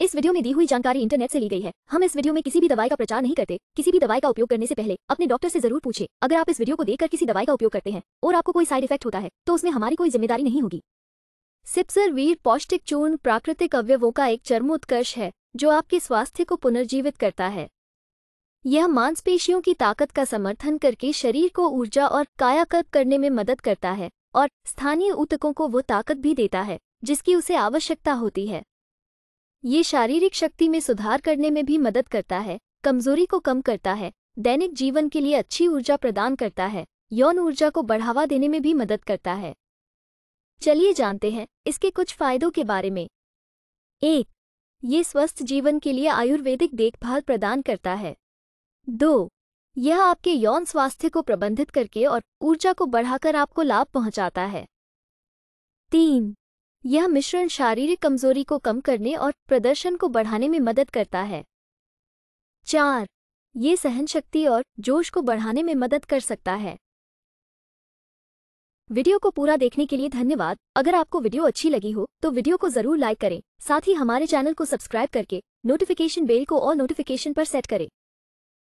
इस वीडियो में दी हुई जानकारी इंटरनेट से ली गई है हम इस वीडियो में किसी भी दवाई का प्रचार नहीं करते किसी भी दवाई का उपयोग करने से पहले अपने डॉक्टर से जरूर पूछे अगर आप इस वीडियो को देखकर किसी दवाई का उपयोग करते हैं और आपको कोई साइड इफेक्ट होता है तो उसमें हमारी कोई जिम्मेदारी नहीं होगी सिप्सर वीर पौष्टिक चूर्ण प्राकृतिक अवयवों का एक चर्मोत्कर्ष है जो आपके स्वास्थ्य को पुनर्जीवित करता है यह मांसपेशियों की ताकत का समर्थन करके शरीर को ऊर्जा और कायाकल्प करने में मदद करता है और स्थानीय ऊतकों को वो ताकत भी देता है जिसकी उसे आवश्यकता होती है ये शारीरिक शक्ति में सुधार करने में भी मदद करता है कमजोरी को कम करता है दैनिक जीवन के लिए अच्छी ऊर्जा प्रदान करता है यौन ऊर्जा को बढ़ावा देने में भी मदद करता है चलिए जानते हैं इसके कुछ फायदों के बारे में एक ये स्वस्थ जीवन के लिए आयुर्वेदिक देखभाल प्रदान करता है दो यह आपके यौन स्वास्थ्य को प्रबंधित करके और ऊर्जा को बढ़ाकर आपको लाभ पहुंचाता है तीन यह मिश्रण शारीरिक कमजोरी को कम करने और प्रदर्शन को बढ़ाने में मदद करता है चार ये सहन शक्ति और जोश को बढ़ाने में मदद कर सकता है वीडियो को पूरा देखने के लिए धन्यवाद अगर आपको वीडियो अच्छी लगी हो तो वीडियो को जरूर लाइक करें साथ ही हमारे चैनल को सब्सक्राइब करके नोटिफिकेशन बेल को और नोटिफिकेशन पर सेट करें